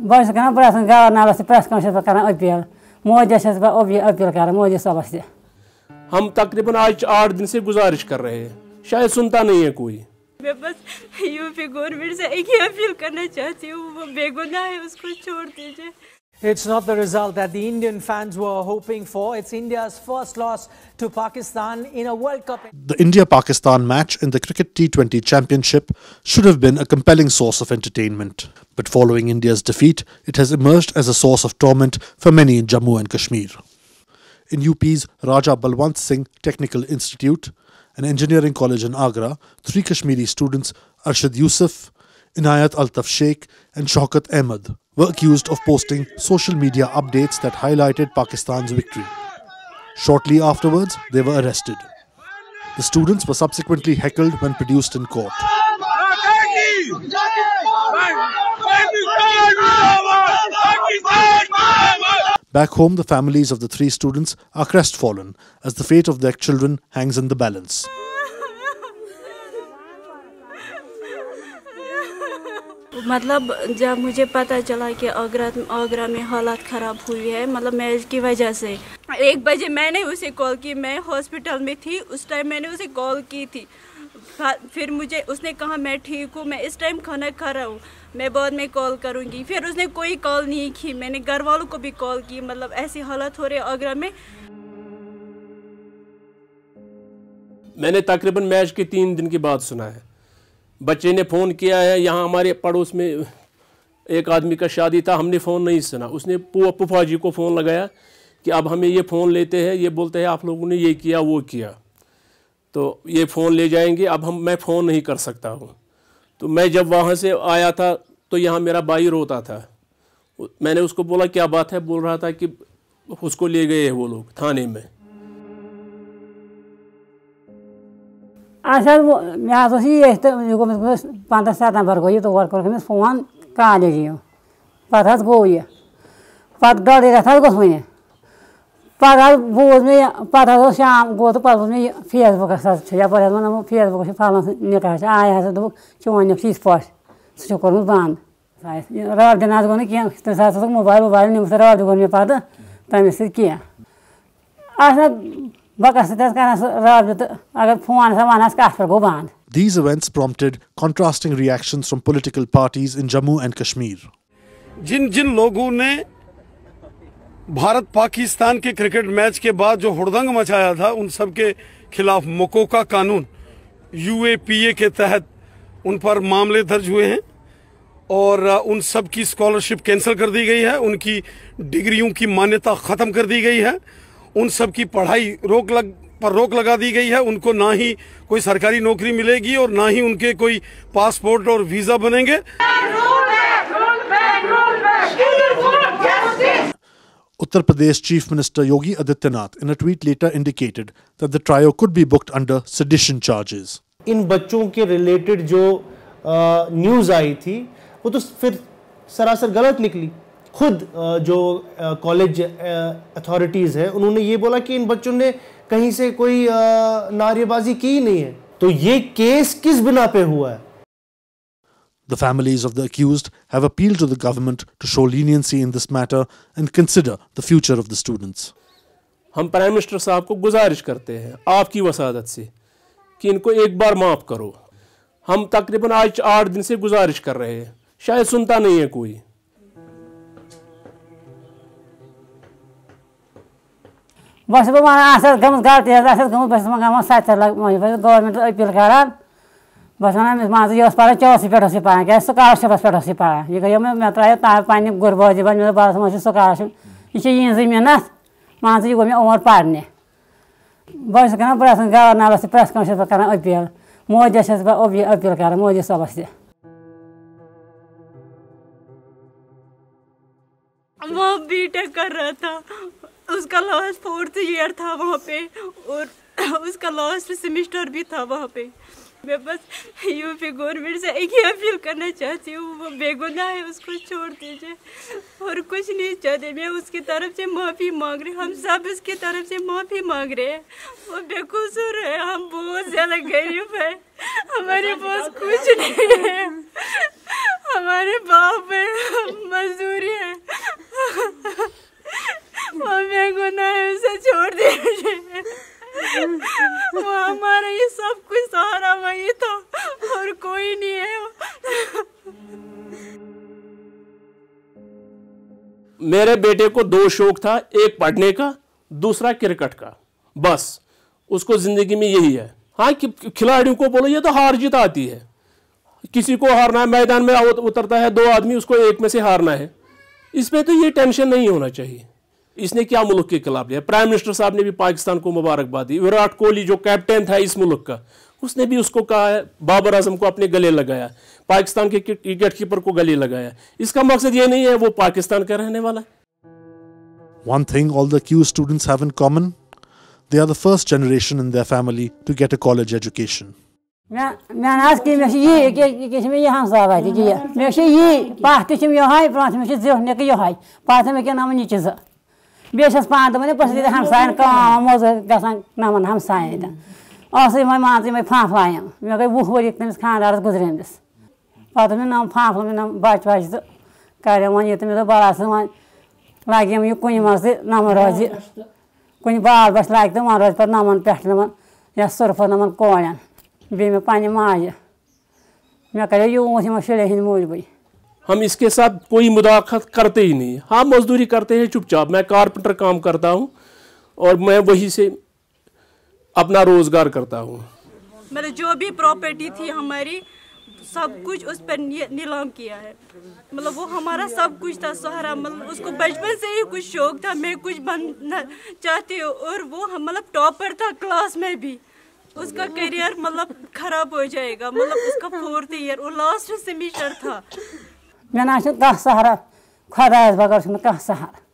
Bois kana pras ka na las pras ka se kana opil. Moje se ba obje opil हम तकरीबन आज आठ दिन से गुजारिश कर रहे हैं शायद सुनता नहीं है कोई मैं बस यूपी गवर्नमेंट से एक ही अपील करना चाहती हूँ वो बेगुनाह है उसको छोड़ दीजिए It's not the result that the Indian fans were hoping for. It's India's first loss to Pakistan in a World Cup. The India-Pakistan match in the Cricket T20 Championship should have been a compelling source of entertainment. But following India's defeat, it has emerged as a source of torment for many in Jammu and Kashmir. In UP's Raja Balwant Singh Technical Institute, an engineering college in Agra, three Kashmiri students, Arshad Yusuf, Inayat Altaf Sheikh and Shaukat Ahmed were accused of posting social media updates that highlighted Pakistan's victory. Shortly afterwards, they were arrested. The students were subsequently heckled when produced in court. Back home, the families of the three students are crestfallen as the fate of their children hangs in the balance. मतलब जब मुझे पता चला कि आगरा आगरा में हालात ख़राब हुई है मतलब मैच की वजह से एक बजे मैंने उसे कॉल की मैं हॉस्पिटल में थी उस टाइम मैंने उसे कॉल की थी हाँ, फिर मुझे उसने कहा मैं ठीक हूँ मैं इस टाइम खाना खा रहा हूँ मैं बाद में कॉल करूँगी फिर उसने कोई कॉल नहीं की मैंने घर वालों को भी कॉल की मतलब ऐसी हालत हो रही आगरा में मैंने तकरीबन मैच के तीन दिन की बात सुना है बच्चे ने फ़ोन किया है यहाँ हमारे पड़ोस में एक आदमी का शादी था हमने फ़ोन नहीं सुना उसने पुफा जी को फ़ोन लगाया कि अब हमें ये फ़ोन लेते हैं ये बोलते हैं आप लोगों ने ये किया वो किया तो ये फ़ोन ले जाएंगे अब हम मैं फ़ोन नहीं कर सकता हूँ तो मैं जब वहाँ से आया था तो यहाँ मेरा भाई रोता था मैंने उसको बोला क्या बात है बोल रहा था कि उसको ले गए हैं वो लोग थाने में असर मे ये गोमुत पंद्रह गो ये तौर फोन कॉलेज यू पत् गो यह पत् डे रेत बूज मे पत् शाम गो तो पत् मे फेसबुकस यपर वन फेसबुक फलान निकाह आया दोप चोन निक इथ पे सह बंद रब दिन गो ना कह मोबाइल वोबाइल निम्स रब दिन पे तमें सह These events prompted contrasting reactions from political parties in Jammu and Kashmir. जिन जिन लोगों ने भारत पाकिस्तान के क्रिकेट मैच के बाद जो हुड़दंग मचाया था उन सब के खिलाफ मकोका कानून यूएपीए के तहत उन पर मामले दर्ज हुए हैं और उन सब की स्कॉलरशिप कैंसिल कर दी गई है उनकी डिग्रियों की मान्यता ख़त्म कर दी गई है उन सब की पढ़ाई रोक लग पर रोक लगा दी गई है उनको ना ही कोई सरकारी नौकरी मिलेगी और ना ही उनके कोई पासपोर्ट और वीज़ा बनेंगे Uttar Pradesh Chief Minister Yogi Adityanath in a tweet later indicated that the trio could be booked under sedition charges. इन बच्चों के related जो news आई थी वो तो फिर सरासर गलत निकली खुद जो कॉलेज अथॉरिटीज़ है उन्होंने ये बोला कि इन बच्चों ने कहीं से कोई नारेबाजी की ही नहीं है तो ये केस किस बिना पे हुआ है The families of the accused have appealed to the government to show leniency in this matter and consider the future of the students. हम प्राइम मिनिस्टर साहब को गुजारिश करते हैं आपकी वसादत से कि इनको एक बार माफ़ करो हम तकरीबन आज आठ दिन से गुजारिश कर रहे हैं शायद सुनता नहीं है कोई بہٕ چھُس وَنان اَسہِ ٲس گٔمٕژ غلطی حظ اَسہِ ٲس گٔمٕژ بہٕ چھُس وۄنۍ گٔمٕژ سَتہِ لَٹہِ مٔلۍ بہٕ چھُس گورمٮ۪نٛٹَس أپیٖل کَران بہٕ چھُس وَنان مان ژٕ یہِ ٲس پَران چوسٕے پٮ۪ٹھ ٲس یہِ پَران کیٛازِ سُکالَرشِپَس پٮ۪ٹھ ٲس یہِ پَران یہِ گٔیو مےٚ مےٚ ترٛایو تام پنٛنہِ گُربٲجی بَنہِ مےٚ دوٚپ بہٕ ہَسا ما چھُس سُکالَرشِپ یہِ چھِ یِہِنٛزٕے محنت مان ژٕ یہِ گوٚو مےٚ اور پَرنہِ بہٕ چھُس کَران پرٛٮ۪تھ کٲنٛسہِ گورنَرَس تہِ پرٛٮ۪تھ کٲنٛسہِ چھَس بہٕ کَران أپیٖل مودیَس چھَس بہٕ أپیٖل کَران مودی صٲبَس تہِ वो बी टेक कर रहा था उसका लास्ट फोर्थ ईयर था वहाँ पे और उसका लास्ट सेमिस्टर भी था वहाँ पे मैं बस यूपी गवर्नमेंट से एक ही अपील करना चाहती हूँ वो बेगुनाह है उसको छोड़ दीजिए और कुछ नहीं चाहते मैं उसकी तरफ से माफ़ी मांग रही हम सब उसकी तरफ से माफ़ी मांग रहे हैं वो बेकसूर है हम बहुत ज़्यादा गरीब है हमारे पास कुछ नहीं है मेरे बेटे को दो शौक था एक पढ़ने का दूसरा क्रिकेट का बस उसको ज़िंदगी में यही है हाँ खिलाड़ियों को बोलो ये तो हार जीत आती है किसी को हारना है मैदान में उतरता है दो आदमी उसको एक में से हारना है इसमें तो ये टेंशन नहीं होना चाहिए इसने क्या मुल्क के खिलाफ लिया प्राइम मिनिस्टर साहब ने भी पाकिस्तान को मुबारकबाद दी विराट कोहली जो कैप्टन था इस मुल्क का उसने भी उसको कहा है बाबर आजम को अपने गले लगाया पाकिस्तान के विकेट कीपर को गले लगाया इसका मकसद ये नहीं है वो पाकिस्तान का रहने वाला है One thing all the Q students have in common, they are the first generation in their family to get a college education. مےٚ حظ کہِ مےٚ یی أکیٛاہ چھِ مےٚ یہِ ہمساے وَتہِ یہِ مےٚ یی پاہ تہِ چھِم یِہوٚے برٛونٛٹھ مےٚ چھِ زیُٹھ نِکہٕ یِہوٚے پَتہٕ تھٲے مےٚ کیٛاہ نَمَن یہِ چھِ زٕ بیٚیہِ چھَس پانہٕ دَپان ہے پٔژھۍ ہمسایَن کٲم موٚزوٗرۍ گژھان نَمَن ہمسایَن اوس یِمے مان ژٕ یِمے پھانٛپھلاین مےٚ گٔے وُہ ؤری تٔمِس خانٛدارَس گُزریمِس پَتہٕ دوٚپ مےٚ نہ پھانٛپھلہٕ مےٚ نَم بَچہِ وَچہِ تہٕ کَریو وۄنۍ یہِ تہٕ مےٚ دوٚپ بَلا سُہ وۄنۍ لَگہِ یہِ کُنہِ منٛز تہِ نَمَن روزِ کُنہِ بال بَچہِ لَگہِ تہٕ وۄنۍ روزِ پَتہٕ نَمَن پٮ۪ٹھ نِمَن یا سُرفَن یِمَن کورٮ۪ن بیٚیہِ مےٚ پنٛنہِ ماجہِ مےٚ کَریو یوٗت یِمَن شُرٮ۪ن ہِنٛدۍ موٗجوٗبٕے हम इसके साथ कोई मुदाखत करते ही नहीं हाँ मजदूरी करते हैं चुपचाप मैं कारपेंटर काम करता हूँ और मैं वहीं से अपना रोजगार करता हूँ मतलब जो भी प्रॉपर्टी थी हमारी सब कुछ उस पर नीलाम किया है मतलब वो हमारा सब कुछ था सहारा मतलब उसको बचपन से ही कुछ शौक था मैं कुछ बनना चाहती हूँ और वो मतलब टॉपर था क्लास में भी उसका करियर मतलब खराब हो जाएगा मतलब उसका फोर्थ ईयर और लास्ट सेमिस्टर था मैं दस सहारा खुदा भगवान कह सहारा